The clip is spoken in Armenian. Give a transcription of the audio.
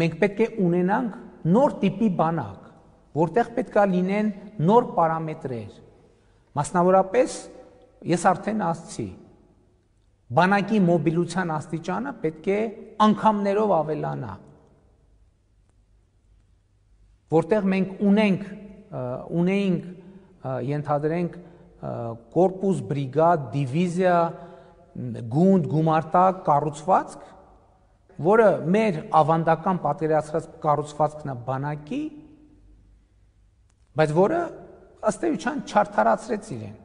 մենք պետք է ունենանք նոր տիպի բանակ, որտեղ պետք է լինեն նոր պարամետրեր։ Մասնավորապես ես արդեն ասացի, բանակի մոբիլության աստիճանը պետք է անգամներով ավելանա։ Որտեղ մենք ունենք ունեինք ենթադրենք կորպուս, բրիգադ, դիվիզիա, գունդ, գումարտակ կառուցվածք, որը մեր ավանդական պատերացրած կառուցվածքն է բանակի, բայց որը ըստ էության չարթարացրեց իրեն։